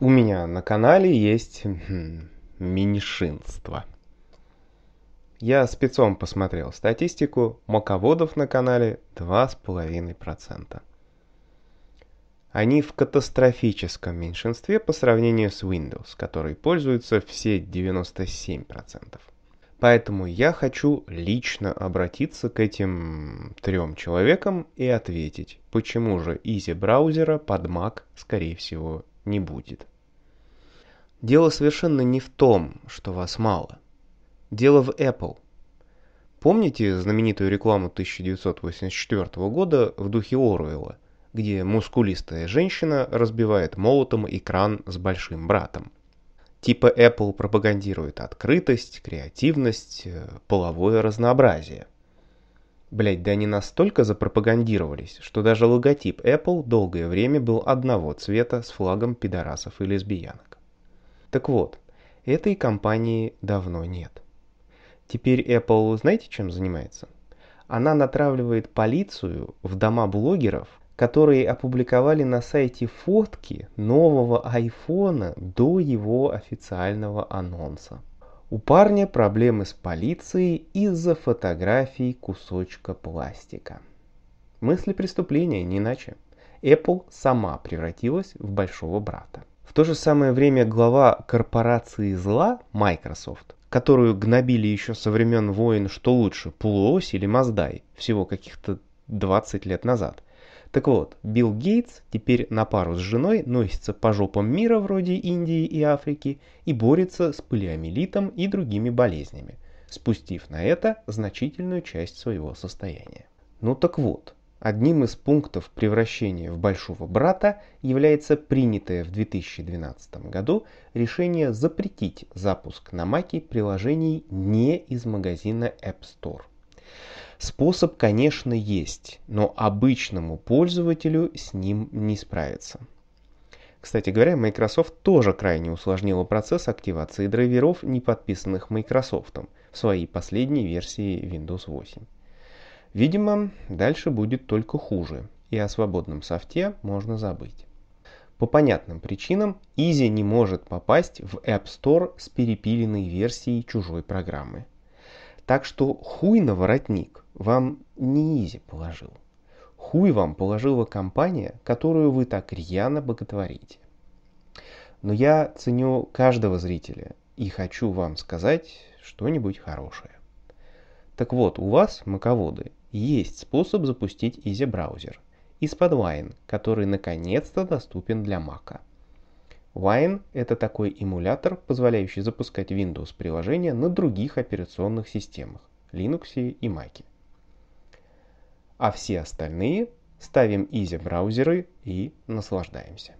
у меня на канале есть меньшинство. Хм, я спецом посмотрел статистику, маководов на канале 2,5%. Они в катастрофическом меньшинстве по сравнению с Windows, которой пользуются все 97%. Поэтому я хочу лично обратиться к этим трем человекам и ответить, почему же изи браузера под Mac, скорее всего, не будет. Дело совершенно не в том, что вас мало. Дело в Apple. Помните знаменитую рекламу 1984 года в духе Оруэлла, где мускулистая женщина разбивает молотом экран с большим братом? Типа Apple пропагандирует открытость, креативность, э, половое разнообразие – Блять, да они настолько запропагандировались, что даже логотип Apple долгое время был одного цвета с флагом пидорасов и лесбиянок. Так вот, этой компании давно нет. Теперь Apple знаете чем занимается? Она натравливает полицию в дома блогеров, которые опубликовали на сайте фотки нового iPhone до его официального анонса. У парня проблемы с полицией из-за фотографий кусочка пластика. Мысли преступления не иначе. Apple сама превратилась в большого брата. В то же самое время глава корпорации зла Microsoft, которую гнобили еще со времен войн, что лучше, Плуос или Маздай, всего каких-то 20 лет назад, так вот, Билл Гейтс теперь на пару с женой носится по жопам мира вроде Индии и Африки и борется с полиомиелитом и другими болезнями, спустив на это значительную часть своего состояния. Ну так вот, одним из пунктов превращения в большого брата является принятое в 2012 году решение запретить запуск на маке приложений не из магазина App Store – Способ, конечно, есть, но обычному пользователю с ним не справиться. Кстати говоря, Microsoft тоже крайне усложнила процесс активации драйверов, не подписанных Microsoft в своей последней версии Windows 8. Видимо, дальше будет только хуже, и о свободном софте можно забыть. По понятным причинам Изи не может попасть в App Store с перепиленной версией чужой программы. Так что хуй на воротник – вам не Изи положил. Хуй вам положила компания, которую вы так рьяно боготворите. Но я ценю каждого зрителя и хочу вам сказать что-нибудь хорошее. Так вот, у вас, маководы, есть способ запустить Изи браузер из-под Wine, который наконец-то доступен для Mac. Wine – это такой эмулятор, позволяющий запускать Windows-приложения на других операционных системах – Linux и Mac а все остальные ставим изи-браузеры и наслаждаемся.